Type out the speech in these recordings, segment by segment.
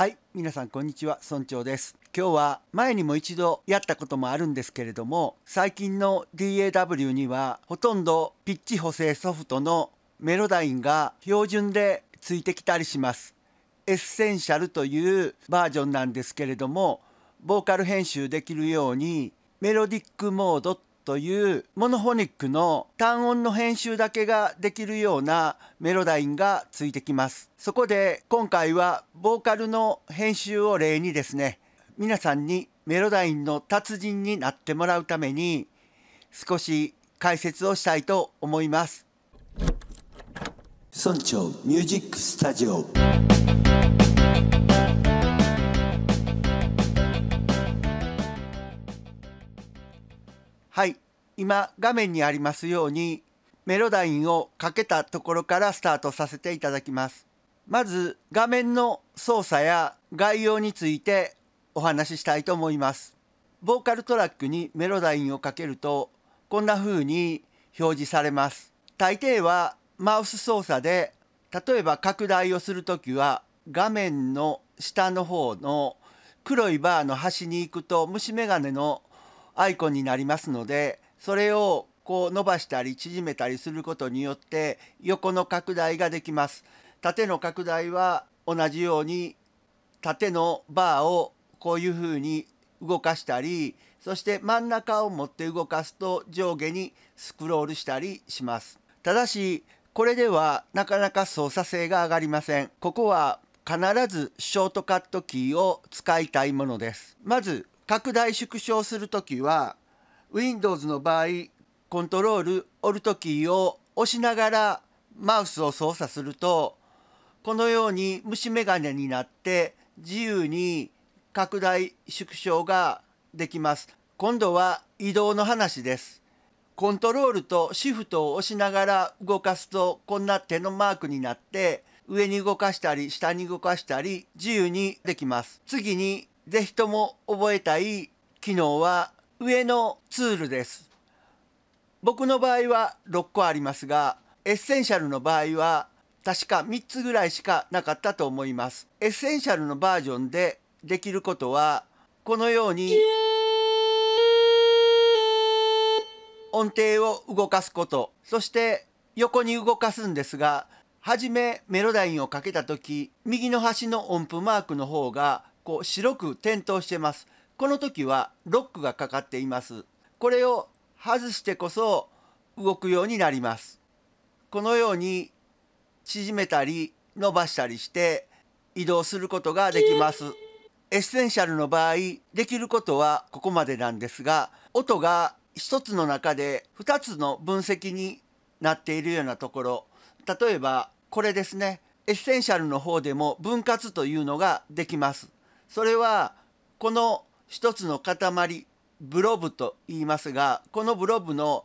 はい皆さんこんにちは村長です今日は前にも一度やったこともあるんですけれども最近の DAW にはほとんどピッチ補正ソフトのメロダインが標準でついてきたりしますエッセンシャルというバージョンなんですけれどもボーカル編集できるようにメロディックモードというモノフォニックの単音の編集だけができるようなメロダインがついてきます。そこで今回はボーカルの編集を例にですね、皆さんにメロダインの達人になってもらうために少し解説をしたいと思います。村長ミュージックスタジオはい今画面にありますようにメロダインをかけたところからスタートさせていただきますまず画面の操作や概要についてお話ししたいと思いますボーカルトラックにメロダインをかけるとこんな風に表示されます大抵はマウス操作で例えば拡大をする時は画面の下の方の黒いバーの端に行くと虫眼鏡のアイコンになりますのでそれをこう伸ばしたり縮めたりすることによって横の拡大ができます。縦の拡大は同じように縦のバーをこういうふうに動かしたりそして真ん中を持って動かすと上下にスクロールしたりします。ただしこれではなかなか操作性が上がりません。ここは必ずショートカットキーを使いたいものです。まず拡大縮小するときは Windows の場合コントロールオルトキーを押しながらマウスを操作するとこのように虫眼鏡になって自由に拡大縮小ができます。今度は移動の話です。コントロールとシフトを押しながら動かすとこんな手のマークになって上に動かしたり下に動かしたり自由にできます。次にぜひとも覚えたい機能は上のツールです。僕の場合は6個ありますが、エッセンシャルの場合は確か3つぐらいしかなかったと思います。エッセンシャルのバージョンでできることは、このように音程を動かすこと、そして横に動かすんですが、はじめメロダインをかけた時、右の端の音符マークの方がこう白く点灯してますこの時はロックがかかっていますこれを外してこそ動くようになりますこのように縮めたり伸ばしたりして移動することができますエッセンシャルの場合できることはここまでなんですが音が1つの中で2つの分析になっているようなところ例えばこれですねエッセンシャルの方でも分割というのができますそれはこの一つの塊ブロブと言いますがこのブロブの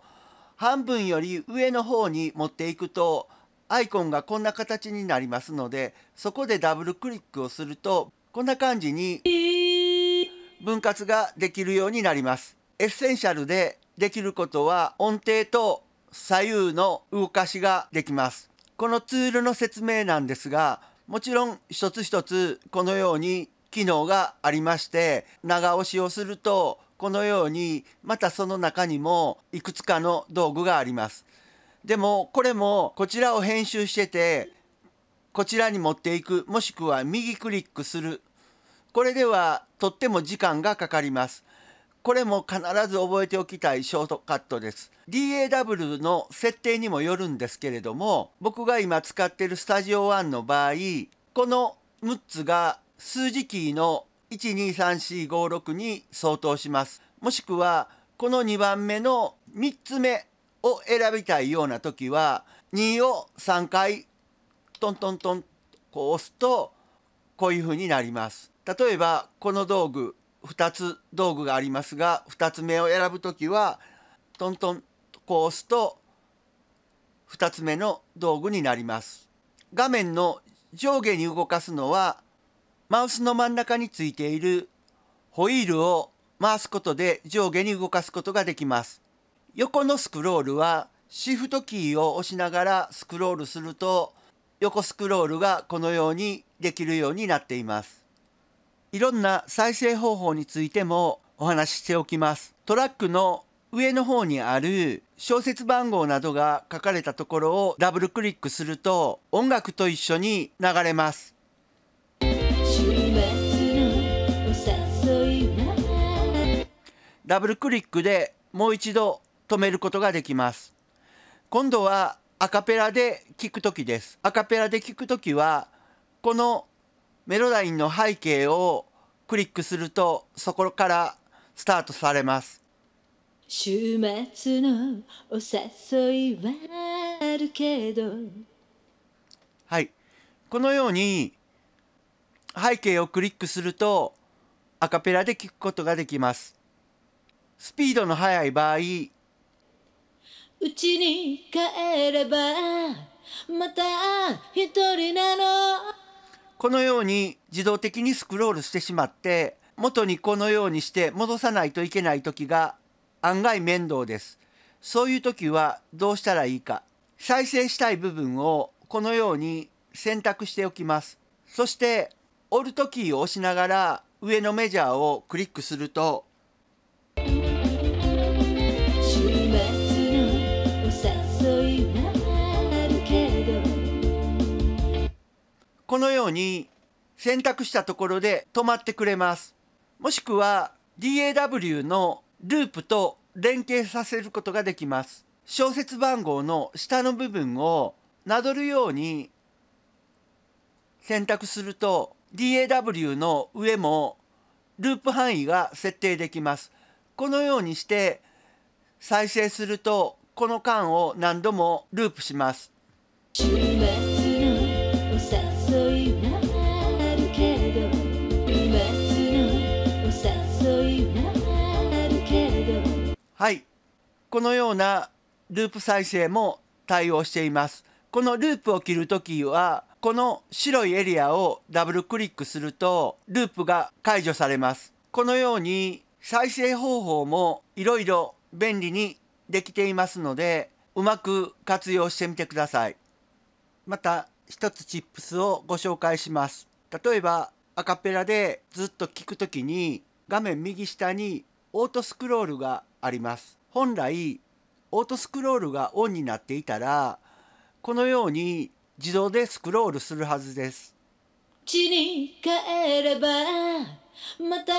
半分より上の方に持っていくとアイコンがこんな形になりますのでそこでダブルクリックをするとこんな感じに分割ができるようになります。エッセンシャルでできることは音程と左右の動かしができます。このツールの説明なんですがもちろん一つ一つこのように機能がありまして長押しをするとこのようにまたその中にもいくつかの道具があります。でもこれもこちらを編集しててこちらに持っていくもしくは右クリックするこれではとっても時間がかかります。これも必ず覚えておきたいショートカットです。DAW の設定にもよるんですけれども僕が今使ってるスタジオ i One の場合この6つが数字キーの123456に相当します。もしくはこの2番目の3つ目を選びたいような時は2を3回トントントンこう押すとこういうふうになります。例えばこの道具2つ道具がありますが2つ目を選ぶ時はトントンこう押すと2つ目の道具になります。画面の上下に動かすのはマウスの真ん中についているホイールを回すことで上下に動かすことができます。横のスクロールはシフトキーを押しながらスクロールすると横スクロールがこのようにできるようになっています。いろんな再生方法についてもお話ししておきます。トラックの上の方にある小説番号などが書かれたところをダブルクリックすると音楽と一緒に流れます。ダブルクリックでもう一度止めることができます。今度はアカペラで聴く時です。アカペラで聴くときはこのメロラインの背景をクリックするとそこからスタートされます。週末のお誘いはあるけどはいこのように背景をクリックするとアカペラで聴くことができます。スピードの速い場合うちに帰ればまた一人なのこのように自動的にスクロールしてしまって元にこのようにして戻さないといけない時が案外面倒です。そういう時はどうしたらいいか。再生したい部分をこのように選択しておきます。そして Alt キーを押しながら上のメジャーをクリックするとこのように選択したところで止まってくれます。もしくは DAW のループと連携させることができます。小説番号の下の部分をなぞるように選択すると DAW の上もループ範囲が設定できます。このようにして再生するとこの間を何度もループします。はいこのようなループ再生も対応していますこのループを切るときはこの白いエリアをダブルクリックするとループが解除されますこのように再生方法もいろいろ便利にできていますのでうまく活用してみてくださいまた一つチップスをご紹介します例えばアカペラでずっと聞くときに画面右下にオートスクロールがあります本来オートスクロールがオンになっていたらこのように自動でスクロールするはずです家に帰ればまた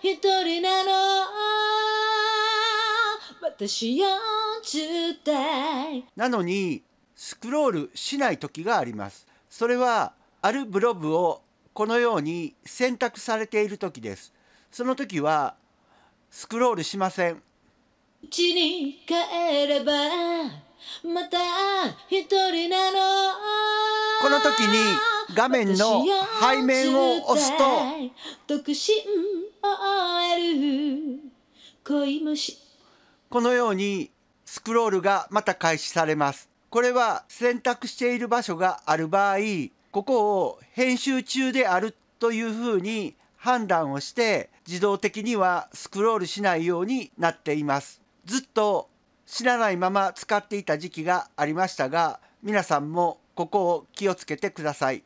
一人なの私なのにスクロールしない時がありますそれはあるブログをこのように選択されている時ですその時はスクロールしません家に帰ればまた一人なのこの時に画面の背面を押すとこのようにスクロールがまた開始されますこれは選択している場所がある場合ここを編集中であるというふうに判断をして自動的にはスクロールしないようになっていますずっと知らないまま使っていた時期がありましたが皆さんもここを気をつけてください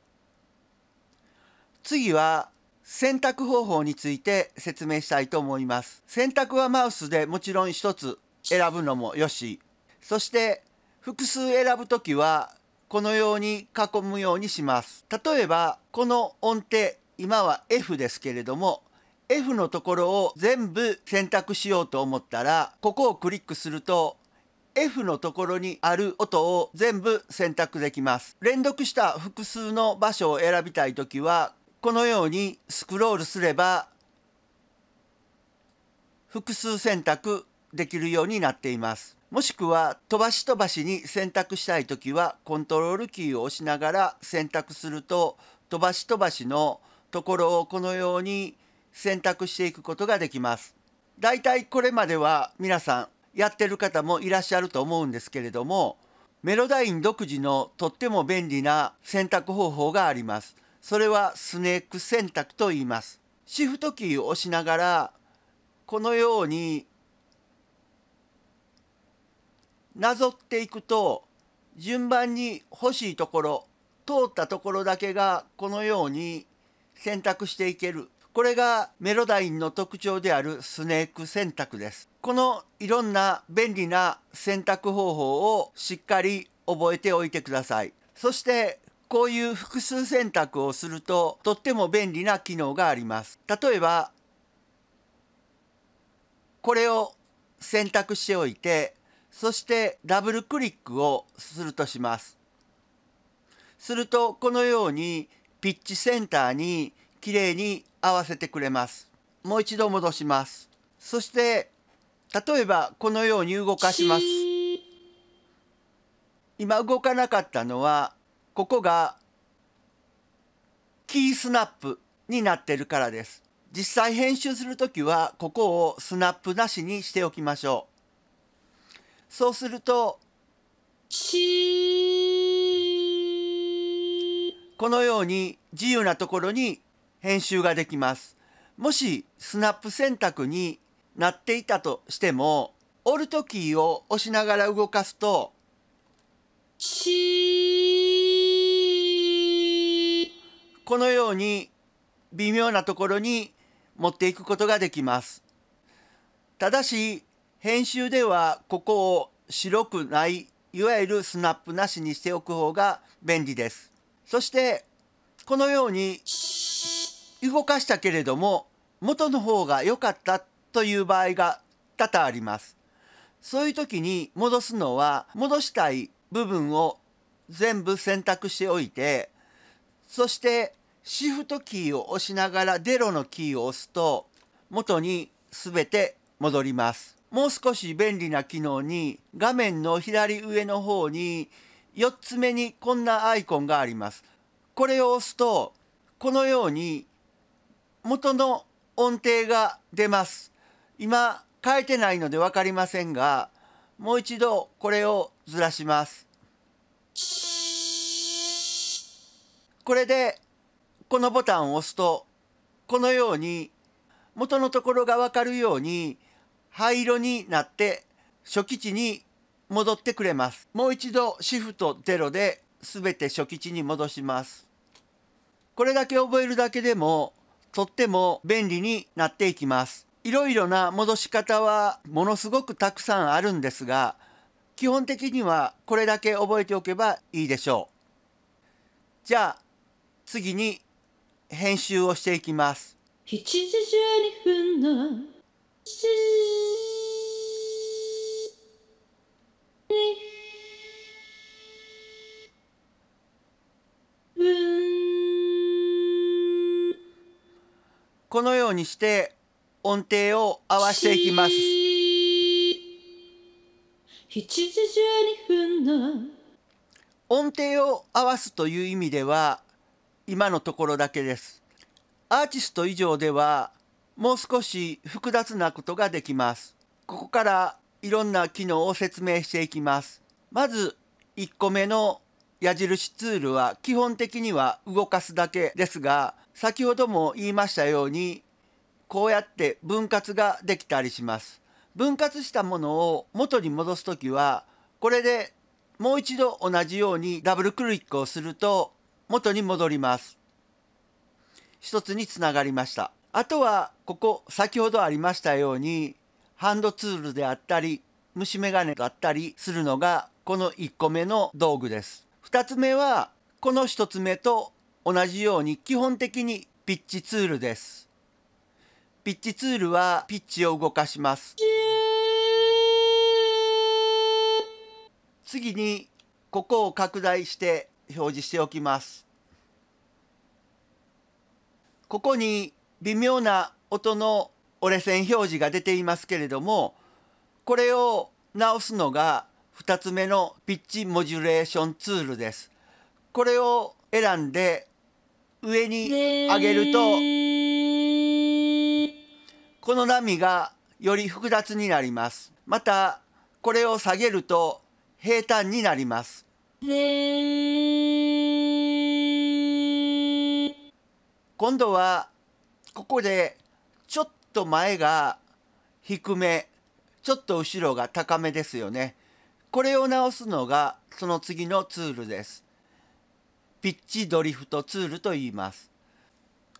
次は選択方法について説明したいと思います選択はマウスでもちろん1つ選ぶのもよしそして複数選ぶときはこのように囲むようにします例えばこの音程今は F ですけれども F のところを全部選択しようと思ったらここをクリックすると F のところにある音を全部選択できます連続した複数の場所を選びたい時はこのようにスクロールすれば複数選択できるようになっていますもしくは飛ばし飛ばしに選択したい時はコントロールキーを押しながら選択すると飛ばし飛ばしの「ところをこのように選択していくことができます。だいたいこれまでは皆さんやってる方もいらっしゃると思うんですけれどもメロダイン独自のとっても便利な選択方法があります。それはスネーク選択と言います。シフトキーを押しながらこのようになぞっていくと順番に欲しいところ通ったところだけがこのように選択していけるこれがメロダインの特徴であるスネーク選択ですこのいろんな便利な選択方法をしっかり覚えておいてくださいそしてこういう複数選択をするととっても便利な機能があります例えばこれを選択しておいてそしてダブルクリックをするとしますするとこのようにピッチセンターにきれいに合わせてくれます。もう一度戻します。そして例えばこのように動かします。今動かなかったのはここがキースナップになってるからです。実際編集する時はここをスナップなしにしておきましょう。そうすると「このように自由なところに編集ができます。もしスナップ選択になっていたとしても、オルトキーを押しながら動かすと、このように微妙なところに持っていくことができます。ただし、編集ではここを白くない、いわゆるスナップなしにしておく方が便利です。そしてこのように動かしたけれども元の方が良かったという場合が多々あります。そういう時に戻すのは戻したい部分を全部選択しておいてそしてシフトキーを押しながらデロのキーを押すと元に全て戻ります。もう少し便利な機能に画面の左上の方に4つ目にこんなアイコンがあります。これを押すとこのように元の音程が出ます。今変えてないので分かりませんがもう一度これをずらします。これでこのボタンを押すとこのように元のところが分かるように灰色になって初期値に戻ってくれます。もう一度シフト0で全て初期値に戻します。これだけ覚えるだけでもとっても便利になっていきます。いろいろな戻し方はものすごくたくさんあるんですが基本的にはこれだけ覚えておけばいいでしょう。じゃあ次に編集をしていきます。7時12分のこのようにして音程を合わせていきます音程を合わすという意味では今のところだけですアーティスト以上ではもう少し複雑なことができますここからいろんな機能を説明していきます。まず1個目の矢印ツールは基本的には動かすだけですが先ほども言いましたようにこうやって分割ができたりします。分割したものを元に戻す時はこれでもう一度同じようにダブルクリックをすると元に戻ります。一つにつながりました。あとはここ先ほどありましたようにハンドツールであったり虫眼鏡だったりするのがこの1個目の道具です。2つ目はこの1つ目と同じように基本的にピッチツールです。ピッチツールはピッチを動かします。次にここを拡大して表示しておきます。ここに微妙な音の折れ線表示が出ていますけれどもこれを直すのが2つ目のピッチモジュレーションツールです。これを選んで上に上げるとこの波がより複雑になります。またこれを下げると平坦になります。今度はここでちょっと前が低めちょっと後ろが高めですよねこれを直すのがその次のツールですピッチドリフトツールと言います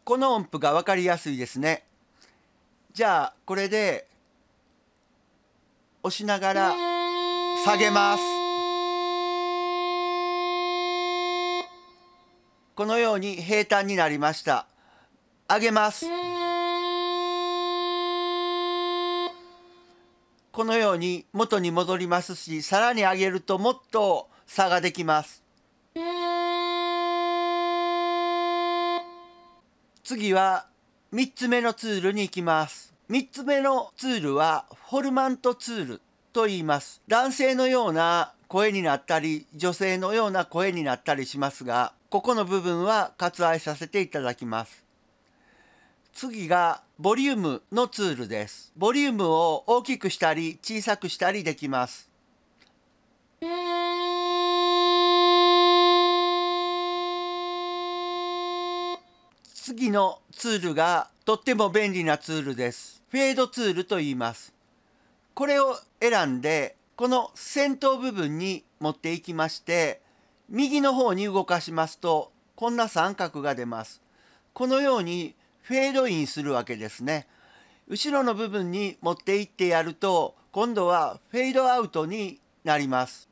この音符が分かりやすいですねじゃあこれで押しながら下げますこのように平坦になりました上げます。このように元に戻りますしさらに上げるともっと差ができます次は3つ目のツールに行きます3つ目のツールはフォルマントツールと言います男性のような声になったり女性のような声になったりしますがここの部分は割愛させていただきます次がボリュームのツールです。ボリュームを大きくしたり小さくしたりできます。次のツールがとっても便利なツールです。フェードツールと言います。これを選んでこの先頭部分に持っていきまして右の方に動かしますとこんな三角が出ます。このようにフェードインするわけですね。後ろの部分に持っていってやると今度はフェードアウトになります。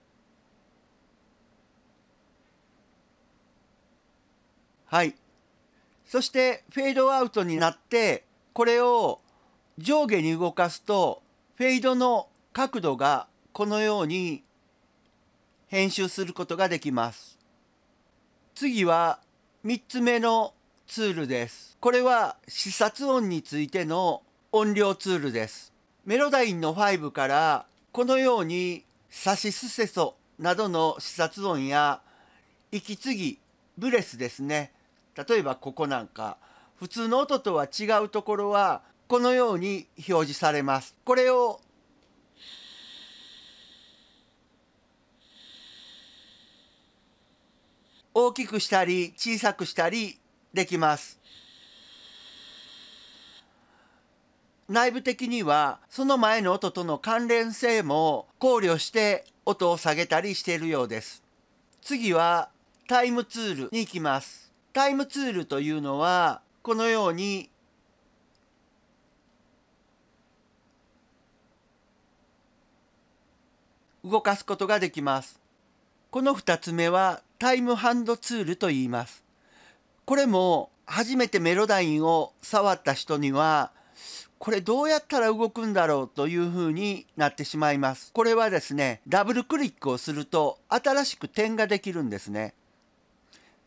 はい。そしてフェードアウトになってこれを上下に動かすとフェードの角度がこのように編集することができます。次は3つ目のツールですこれは視察音についての音量ツールですメロダインの5からこのようにサシスセソなどの視察音や息継ぎブレスですね例えばここなんか普通の音とは違うところはこのように表示されますこれを大きくしたり小さくしたりできます。内部的にはその前の音との関連性も考慮して音を下げたりしているようです。次はタイムツールに行きます。タイムツールというのはこのように動かすことができます。この2つ目はタイムハンドツールと言います。これも初めてメロダインを触った人にはこれどうやったら動くんだろうという風になってしまいます。これはですね、ダブルクリックをすると新しく点ができるんですね。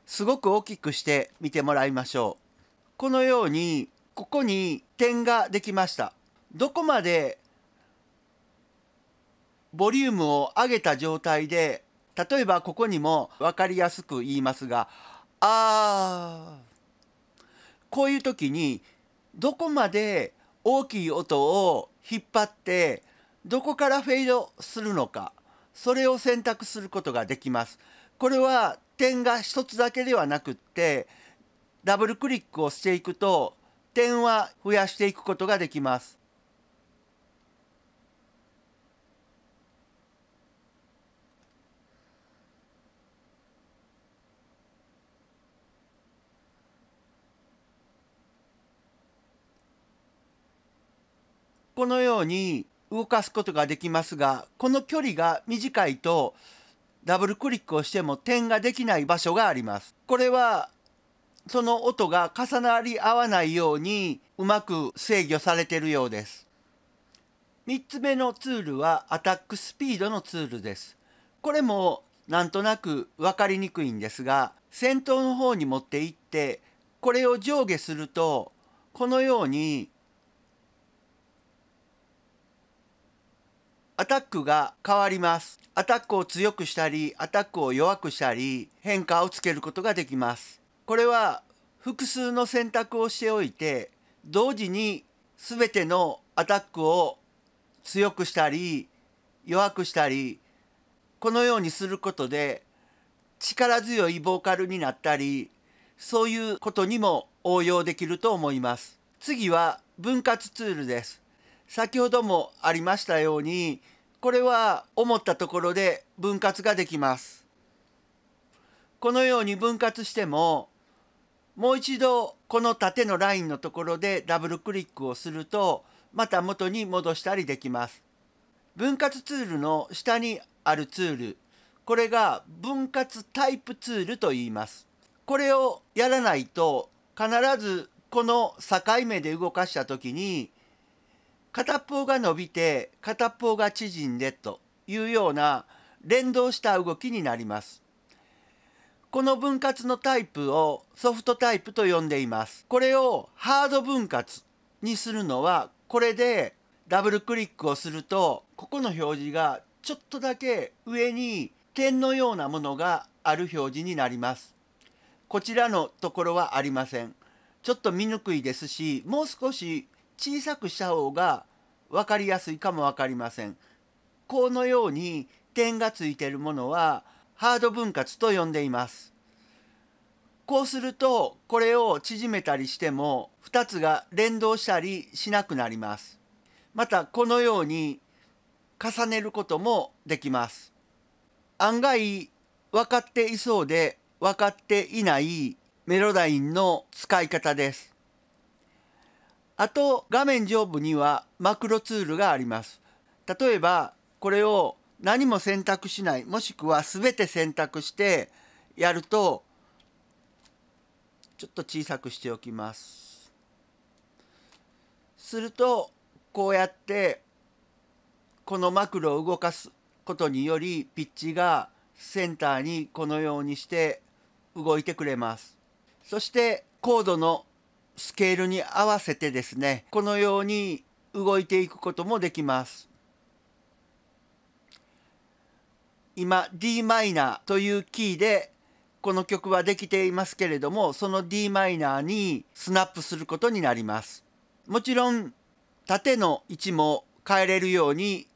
すごく大きくして見てもらいましょう。このように、ここに点ができました。どこまでボリュームを上げた状態で、例えばここにも分かりやすく言いますが、あこういう時にどこまで大きい音を引っ張ってどこからフェードするのかそれを選択することができます。これは点が1つだけではなくってダブルクリックをしていくと点は増やしていくことができます。このように動かすことができますがこの距離が短いとダブルクリックをしても点ができない場所があります。これはその音が重なり合わないようにうまく制御されてるようです。3つ目のツールはアタックスピードのツールです。これもなんとなく分かりにくいんですが先頭の方に持っていってこれを上下するとこのようにアタックが変わります。アタックを強くしたり、アタックを弱くしたり、変化をつけることができます。これは複数の選択をしておいて、同時に全てのアタックを強くしたり、弱くしたり、このようにすることで、力強いボーカルになったり、そういうことにも応用できると思います。次は分割ツールです。先ほどもありましたようにこれは思ったところで分割ができます。このように分割してももう一度この縦のラインのところでダブルクリックをするとまた元に戻したりできます。分割ツールの下にあるツールこれが分割タイプツールと言います。これをやらないと必ずこの境目で動かした時に片方が伸びて片方が縮んでというような連動した動きになります。この分割のタイプをソフトタイプと呼んでいます。これをハード分割にするのはこれでダブルクリックをするとここの表示がちょっとだけ上に点のようなものがある表示になります。こちらのところはありません。ちょっと見にくいですしもう少し小さくした方が分かりやすいかも分かりません。このように点がついているものはハード分割と呼んでいます。こうするとこれを縮めたりしても2つが連動したりしなくなります。またこのように重ねることもできます。案外分かっていそうで分かっていないメロダインの使い方です。あと画面上部にはマクロツールがあります例えばこれを何も選択しないもしくは全て選択してやるとちょっと小さくしておきますするとこうやってこのマクロを動かすことによりピッチがセンターにこのようにして動いてくれますそしてコードのスケールに合わせてですねこのように動いていくこともできます。今 Dm というキーでこの曲はできていますけれどもその Dm にスナップすることになります。もちろん縦の位置も変えれるように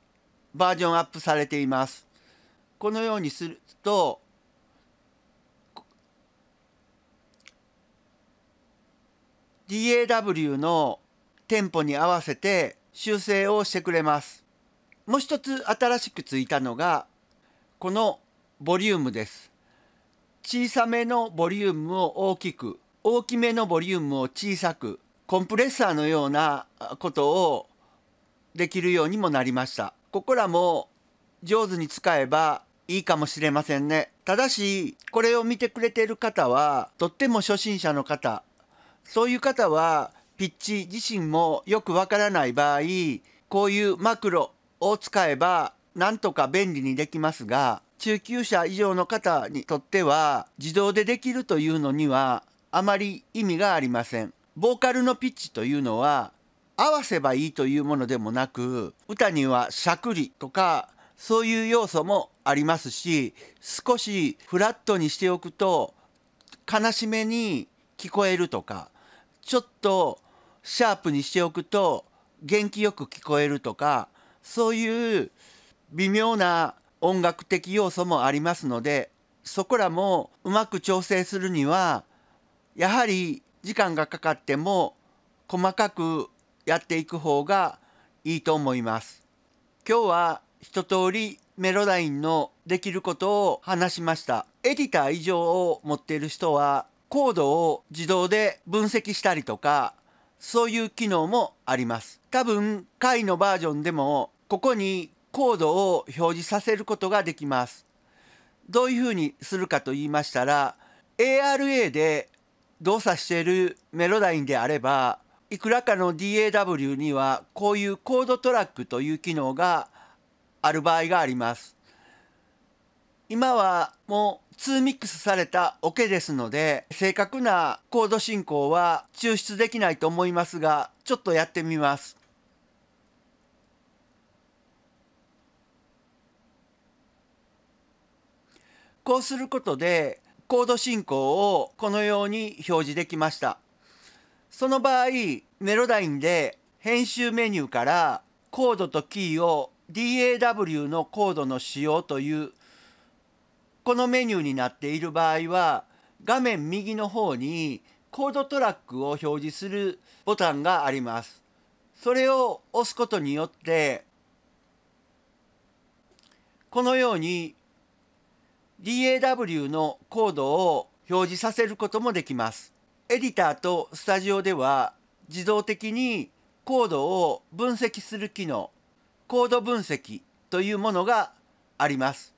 バージョンアップされています。このようにすると DAW のテンポに合わせて修正をしてくれます。もう一つ新しくついたのがこのボリュームです。小さめのボリュームを大きく大きめのボリュームを小さくコンプレッサーのようなことをできるようにもなりました。ここらも上手に使えばいいかもしれませんね。ただしこれを見てくれている方はとっても初心者の方そういう方はピッチ自身もよくわからない場合こういうマクロを使えばなんとか便利にできますが中級者以上の方にとっては自動でできるというのにはあまり意味がありません。ボーカルのピッチというのは合わせばいいというものでもなく歌にはしゃくりとかそういう要素もありますし少しフラットにしておくと悲しめに聞こえるとかちょっとシャープにしておくと元気よく聞こえるとかそういう微妙な音楽的要素もありますのでそこらもうまく調整するにはやはり時間がかかっても細かくやっていく方がいいと思います。今日は一通りメロラインのできることを話しました。エディター以上を持っている人はコードを自動で分析したりとかそういう機能もあります多分回のバージョンでもここにコードを表示させることができますどういうふうにするかと言いましたら ARA で動作しているメロダインであればいくらかの DAW にはこういうコードトラックという機能がある場合があります今はもう2ミックスされたオ、ケですので正確なコード進行は抽出できないと思いますがちょっとやってみます。こうすることでコード進行をこのように表示できました。その場合メロダインで編集メニューからコードとキーを DAW のコードの使用というこのメニューになっている場合は画面右の方にコードトラックを表示するボタンがあります。それを押すことによってこのように DAW のコードを表示させることもできます。エディターとスタジオでは自動的にコードを分析する機能コード分析というものがあります。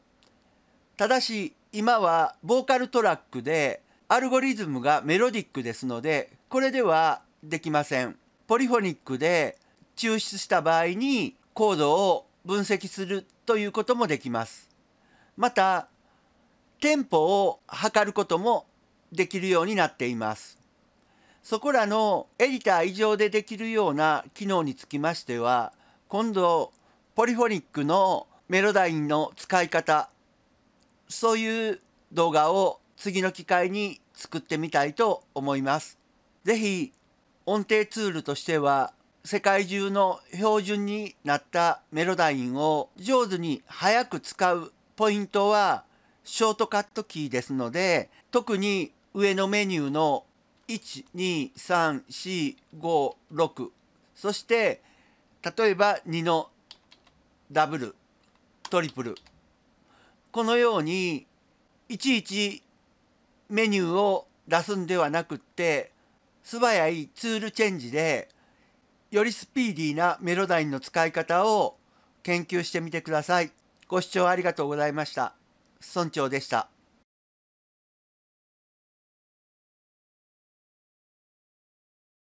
ただし今はボーカルトラックでアルゴリズムがメロディックですのでこれではできませんポリフォニックで抽出した場合にコードを分析するということもできますまたテンポを測ることもできるようになっていますそこらのエディター以上でできるような機能につきましては今度ポリフォニックのメロダインの使い方そういう動画を次の機会に作ってみたいと思います。ぜひ音程ツールとしては世界中の標準になったメロダインを上手に早く使うポイントはショートカットキーですので特に上のメニューの12345 6そして例えば2のダブルトリプルこのようにいちいちメニューを出すんではなくって素早いツールチェンジでよりスピーディーなメロダインの使い方を研究してみてください。ご視聴ありがとうございました。村長でした。